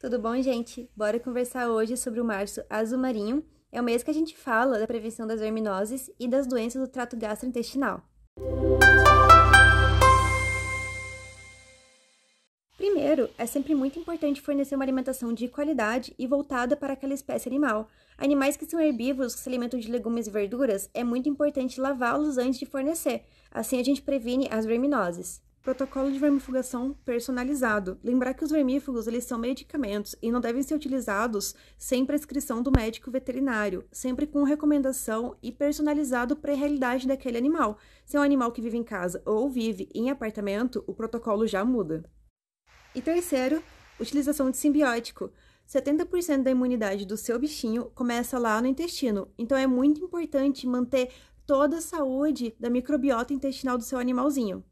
Tudo bom, gente? Bora conversar hoje sobre o março azul marinho. É o mês que a gente fala da prevenção das verminoses e das doenças do trato gastrointestinal. Primeiro, é sempre muito importante fornecer uma alimentação de qualidade e voltada para aquela espécie animal. Animais que são herbívoros, que se alimentam de legumes e verduras, é muito importante lavá-los antes de fornecer. Assim a gente previne as verminoses. Protocolo de vermifugação personalizado. Lembrar que os vermífugos eles são medicamentos e não devem ser utilizados sem prescrição do médico veterinário, sempre com recomendação e personalizado para a realidade daquele animal. Se é um animal que vive em casa ou vive em apartamento, o protocolo já muda. E terceiro, utilização de simbiótico. 70% da imunidade do seu bichinho começa lá no intestino, então é muito importante manter toda a saúde da microbiota intestinal do seu animalzinho.